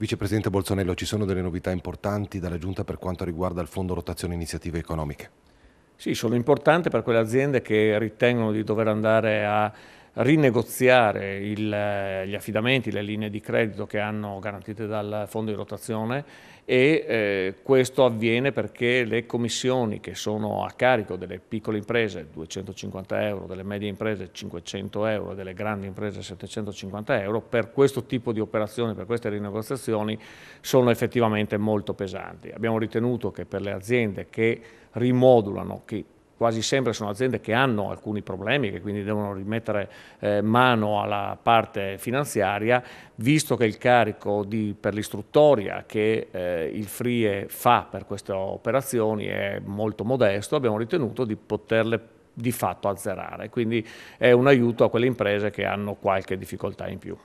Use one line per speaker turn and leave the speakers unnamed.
Vicepresidente Bolzonello, ci sono delle novità importanti dalla Giunta per quanto riguarda il Fondo Rotazione Iniziative Economiche?
Sì, sono importanti per quelle aziende che ritengono di dover andare a rinegoziare il, gli affidamenti, le linee di credito che hanno garantite dal fondo di rotazione e eh, questo avviene perché le commissioni che sono a carico delle piccole imprese 250 euro, delle medie imprese 500 euro e delle grandi imprese 750 euro per questo tipo di operazioni, per queste rinegoziazioni sono effettivamente molto pesanti. Abbiamo ritenuto che per le aziende che rimodulano, che quasi sempre sono aziende che hanno alcuni problemi, che quindi devono rimettere eh, mano alla parte finanziaria, visto che il carico di, per l'istruttoria che eh, il FRIE fa per queste operazioni è molto modesto, abbiamo ritenuto di poterle di fatto azzerare, quindi è un aiuto a quelle imprese che hanno qualche difficoltà in più.